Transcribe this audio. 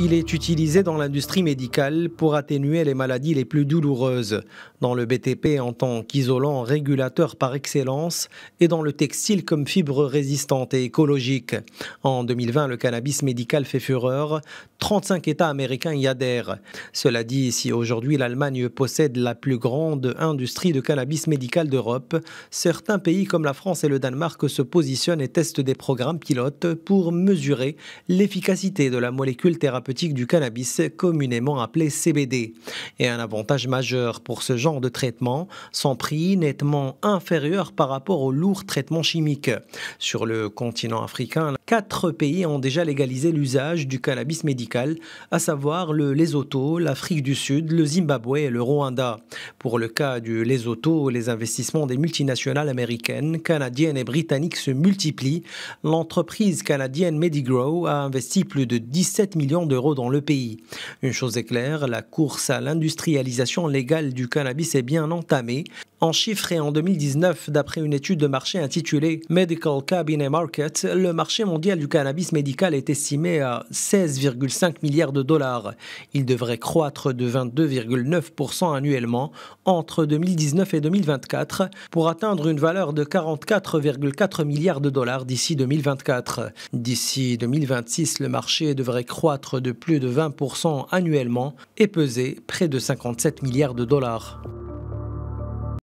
Il est utilisé dans l'industrie médicale pour atténuer les maladies les plus douloureuses, dans le BTP en tant qu'isolant régulateur par excellence et dans le textile comme fibre résistante et écologique. En 2020, le cannabis médical fait fureur, 35 États américains y adhèrent. Cela dit, si aujourd'hui l'Allemagne possède la plus grande industrie de cannabis médical d'Europe, certains pays comme la France et le Danemark se positionnent et testent des programmes pilotes pour mesurer l'efficacité de la molécule thérapeutique du cannabis, communément appelé CBD. Et un avantage majeur pour ce genre de traitement, son prix nettement inférieur par rapport aux lourds traitements chimiques. Sur le continent africain, quatre pays ont déjà légalisé l'usage du cannabis médical, à savoir le Lesotho, l'Afrique du Sud, le Zimbabwe et le Rwanda. Pour le cas du Lesotho, les investissements des multinationales américaines, canadiennes et britanniques se multiplient. L'entreprise canadienne Medigrow a investi plus de 17 millions d'euros dans le pays. Une chose est claire, la course à l'industrialisation légale du cannabis est bien entamée en chiffres et en 2019, d'après une étude de marché intitulée Medical Cabinet Market, le marché mondial du cannabis médical est estimé à 16,5 milliards de dollars. Il devrait croître de 22,9% annuellement entre 2019 et 2024 pour atteindre une valeur de 44,4 milliards de dollars d'ici 2024. D'ici 2026, le marché devrait croître de plus de 20% annuellement et peser près de 57 milliards de dollars.